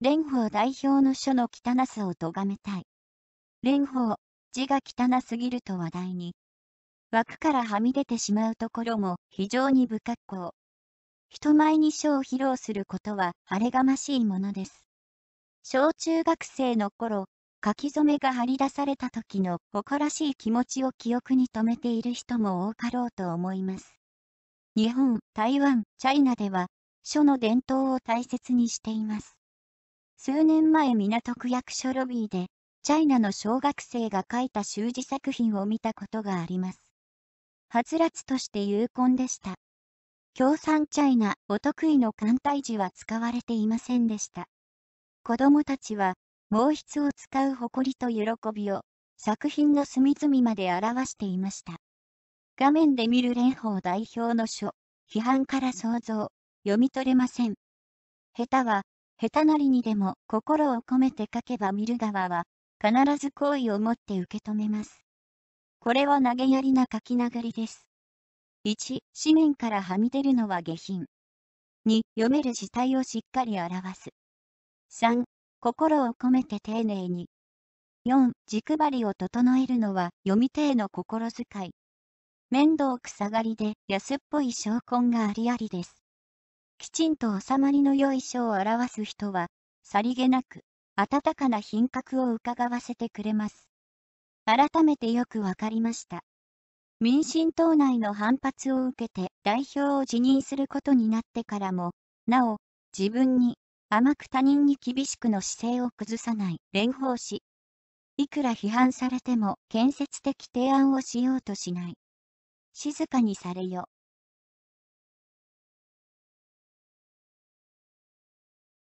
蓮舫代表の書の汚さを咎めたい。蓮舫、字が汚すぎると話題に。枠からはみ出てしまうところも非常に不格好。人前に書を披露することは晴れがましいものです。小中学生の頃、書き初めが張り出された時の誇らしい気持ちを記憶に留めている人も多かろうと思います。日本、台湾、チャイナでは、書の伝統を大切にしています。数年前港区役所ロビーで、チャイナの小学生が書いた習字作品を見たことがあります。はつらつとして有根でした。共産チャイナ、お得意の艦隊字は使われていませんでした。子供たちは、毛筆を使う誇りと喜びを、作品の隅々まで表していました。画面で見る蓮舫代表の書、批判から想像、読み取れません。下手は、下手なりにでも心を込めて書けば見る側は、必ず好意を持って受け止めます。これは投げやりな書き殴りです。1、紙面からはみ出るのは下品。2、読める字体をしっかり表す。3、心を込めて丁寧に。4、軸張りを整えるのは読み手への心遣い。面倒くさがりで安っぽい証拠がありありです。きちんと収まりの良い書を表す人は、さりげなく、温かな品格を伺わせてくれます。改めてよくわかりました。民進党内の反発を受けて代表を辞任することになってからも、なお、自分に甘く他人に厳しくの姿勢を崩さない蓮舫氏。いくら批判されても建設的提案をしようとしない。静かにされよ。